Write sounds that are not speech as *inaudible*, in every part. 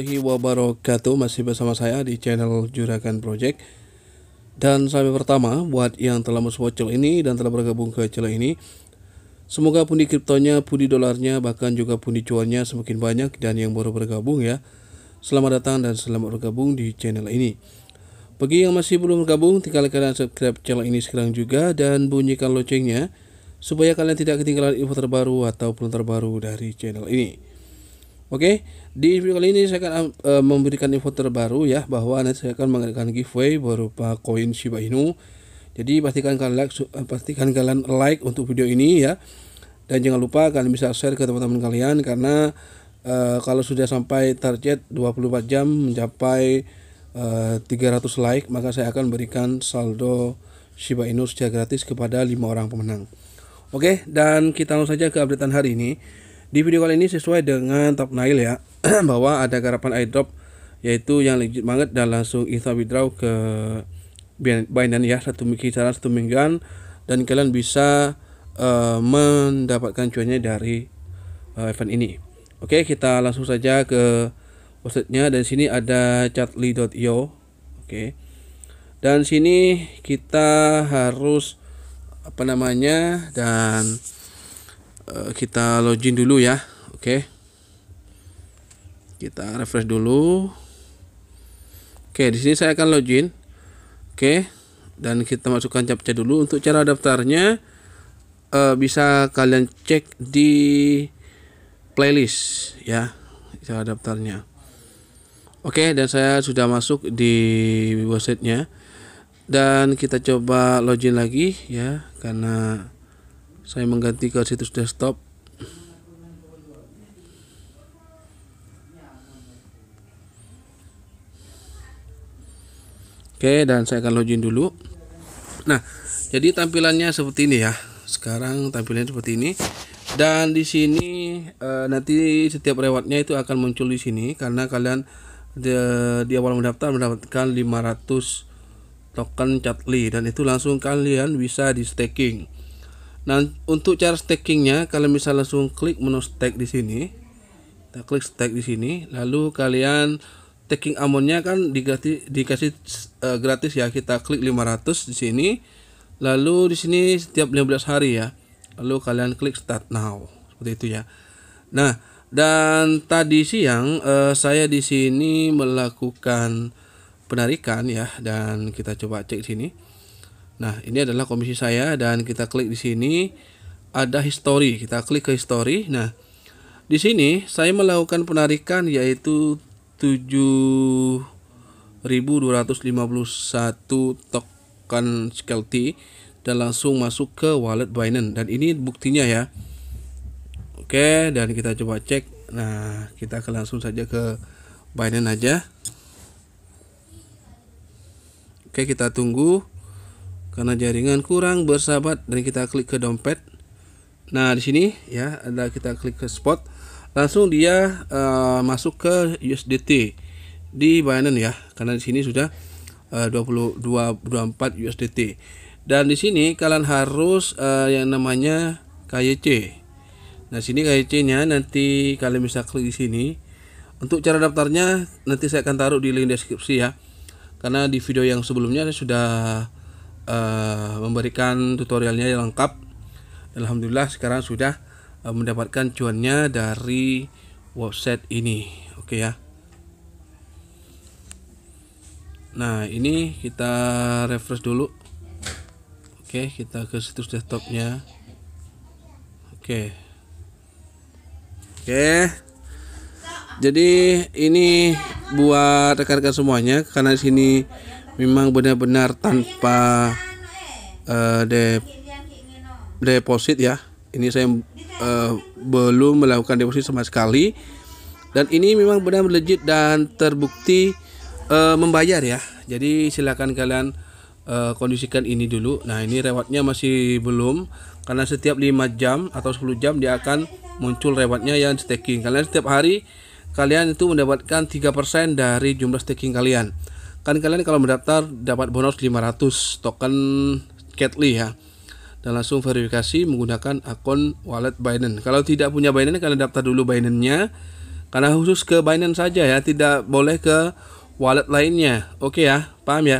warahmatullahi wabarakatuh Masih bersama saya di channel Juragan Project Dan sampai pertama buat yang telah mensupport channel ini dan telah bergabung ke channel ini Semoga pundi kriptonya, pundi dolarnya, bahkan juga pundi cuannya semakin banyak Dan yang baru bergabung ya Selamat datang dan selamat bergabung di channel ini Bagi yang masih belum bergabung, tinggal kalian subscribe channel ini sekarang juga Dan bunyikan loncengnya Supaya kalian tidak ketinggalan info terbaru ataupun terbaru dari channel ini Oke, di video kali ini saya akan uh, memberikan info terbaru ya bahwa nanti saya akan mengadakan giveaway berupa koin Shiba Inu. Jadi pastikan kalian like, eh, pastikan kalian like untuk video ini ya. Dan jangan lupa kalian bisa share ke teman-teman kalian karena uh, kalau sudah sampai target 24 jam mencapai uh, 300 like maka saya akan berikan saldo Shiba Inu secara gratis kepada 5 orang pemenang. Oke, dan kita langsung saja ke updatean hari ini. Di video kali ini sesuai dengan top nail ya *clears throat* bahwa ada garapan airdrop yaitu yang legit banget dan langsung instant withdraw ke Binance ya satu kisaran satu mingguan dan kalian bisa uh, mendapatkan cuannya dari uh, event ini. Oke, kita langsung saja ke websitenya dan sini ada chatly.io Oke. Dan sini kita harus apa namanya dan Eh, kita login dulu ya oke kita refresh dulu oke okay, di sini saya akan login oke dan kita masukkan captcha dulu untuk cara daftarnya uh, bisa kalian cek di playlist ya cara daftarnya Oke, dan saya sudah masuk di websitenya dan kita coba login lagi ya karena saya mengganti ke situs desktop Oke, dan saya akan login dulu. Nah, jadi tampilannya seperti ini ya. Sekarang tampilannya seperti ini. Dan di sini e, nanti setiap rewardnya itu akan muncul di sini karena kalian di, di awal mendaftar mendapatkan 500 token Chatli dan itu langsung kalian bisa di staking. Nah, untuk cara stakingnya, kalian bisa langsung klik menu stake di sini. Kita klik stake di sini, lalu kalian staking amonnya kan diganti, dikasih uh, gratis ya. Kita klik 500 di sini. Lalu di sini setiap 15 hari ya. Lalu kalian klik start now. Seperti itu ya. Nah, dan tadi siang uh, saya di sini melakukan penarikan ya dan kita coba cek di sini. Nah, ini adalah komisi saya dan kita klik di sini ada history. Kita klik ke history. Nah, di sini saya melakukan penarikan yaitu 7251 token Skelty dan langsung masuk ke wallet Binance dan ini buktinya ya. Oke, dan kita coba cek. Nah, kita akan langsung saja ke Binance aja. Oke, kita tunggu karena jaringan kurang bersahabat dan kita klik ke dompet nah di sini ya ada kita klik ke spot langsung dia uh, masuk ke USDT di Binance ya karena di sini sudah uh, 22 24 USDT dan di sini kalian harus uh, yang namanya KYC nah sini KYC nya nanti kalian bisa klik di sini untuk cara daftarnya nanti saya akan taruh di link deskripsi ya karena di video yang sebelumnya sudah uh, memberikan tutorialnya yang lengkap. Alhamdulillah sekarang sudah uh, mendapatkan cuannya dari website ini. Oke okay ya. Nah, ini kita refresh dulu. Oke, okay, kita ke situs desktopnya. Oke. Okay. Oke. Okay. Jadi ini buat rekan-rekan semuanya karena di sini memang benar-benar tanpa uh, de deposit ya ini saya uh, belum melakukan deposit sama sekali dan ini memang benar legit dan terbukti uh, membayar ya jadi silakan kalian uh, kondisikan ini dulu nah ini rewardnya masih belum karena setiap 5 jam atau 10 jam dia akan muncul rewardnya yang staking kalian setiap hari kalian itu mendapatkan 3% dari jumlah staking kalian kan kalian kalau mendaftar dapat bonus 500 token Catly ya dan langsung verifikasi menggunakan akun wallet Binance. Kalau tidak punya Binance kalian daftar dulu Binance-nya karena khusus ke Binance saja ya, tidak boleh ke wallet lainnya. Oke ya, paham ya?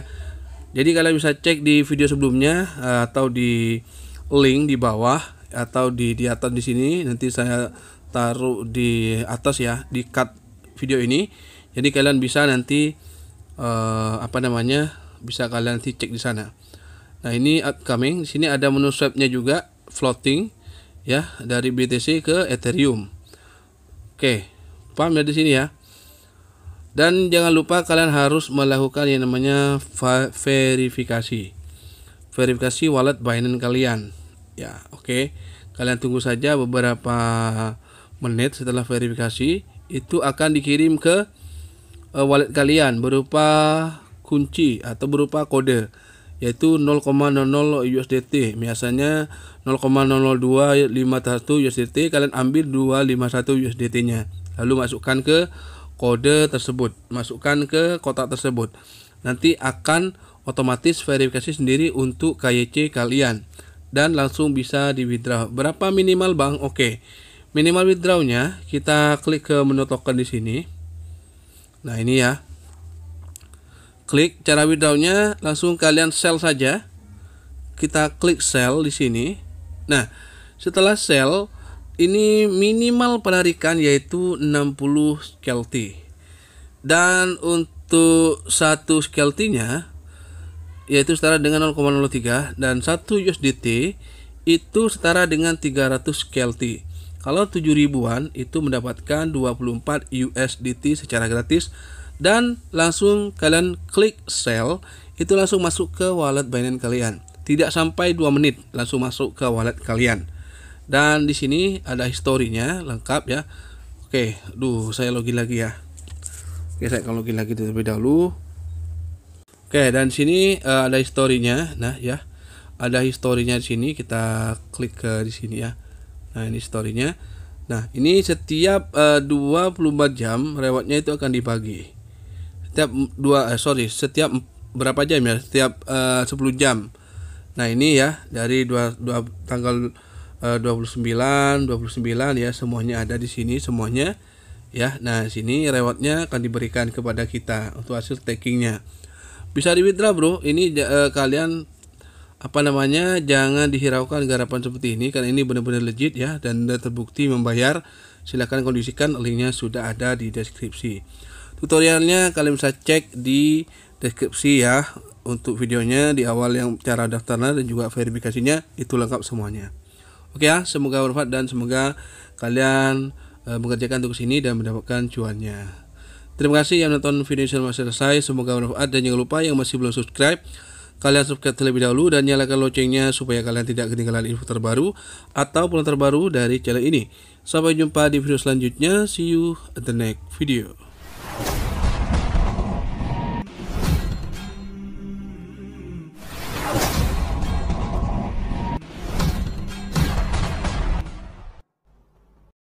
Jadi kalian bisa cek di video sebelumnya eh, atau di link di bawah atau di di atas di sini nanti saya taruh di atas ya di cut video ini. Jadi kalian bisa nanti uh, apa namanya bisa kalian nanti cek di sana. Nah ini upcoming, di sini ada menu swapnya juga floating ya dari BTC ke Ethereum. Oke, paham ya di sini ya. Dan jangan lupa kalian harus melakukan yang namanya verifikasi. Verifikasi wallet Binance kalian. Ya, oke. Okay. Kalian tunggu saja beberapa menit setelah verifikasi itu akan dikirim ke uh, wallet kalian berupa kunci atau berupa kode yaitu 0,00 USDT biasanya 0,00251 USDT kalian ambil 251 USDT nya lalu masukkan ke kode tersebut masukkan ke kotak tersebut nanti akan otomatis verifikasi sendiri untuk KYC kalian dan langsung bisa di withdraw berapa minimal bang oke okay. minimal withdrawnya kita klik ke menu token di sini Nah ini ya. Klik cara withdrawnya langsung kalian sell saja. Kita klik sell di sini. Nah setelah sell ini minimal penarikan yaitu 60 skelty. Dan untuk satu skeltinya yaitu setara dengan 0,03 dan satu USDT itu setara dengan 300 skelty. Kalau 7 ribuan itu mendapatkan 24 USDT secara gratis dan langsung kalian klik sell itu langsung masuk ke wallet Binance kalian. Tidak sampai 2 menit langsung masuk ke wallet kalian. Dan di sini ada historinya lengkap ya. Oke, duh saya login lagi ya. Oke, saya akan login lagi terlebih dahulu. Oke, dan sini eh, ada historinya. Nah, ya. Ada historinya di sini kita klik ke di sini ya nah ini storynya nah ini setiap eh, uh, 24 jam rewatnya itu akan dibagi setiap dua eh, sorry setiap berapa jam ya setiap eh, uh, 10 jam nah ini ya dari dua, dua tanggal uh, 29 29 ya semuanya ada di sini semuanya ya nah sini rewardnya akan diberikan kepada kita untuk hasil takingnya bisa di withdraw bro ini uh, kalian apa namanya jangan dihiraukan garapan seperti ini karena ini benar-benar legit ya dan terbukti membayar silahkan kondisikan linknya sudah ada di deskripsi tutorialnya kalian bisa cek di deskripsi ya untuk videonya di awal yang cara daftarnya dan juga verifikasinya itu lengkap semuanya oke ya semoga bermanfaat dan semoga kalian e, mengerjakan tugas ini dan mendapatkan cuannya terima kasih yang menonton video ini selesai semoga bermanfaat dan jangan lupa yang masih belum subscribe Kalian subscribe terlebih dahulu dan nyalakan loncengnya supaya kalian tidak ketinggalan info terbaru atau pulang terbaru dari channel ini. Sampai jumpa di video selanjutnya. See you at the next video.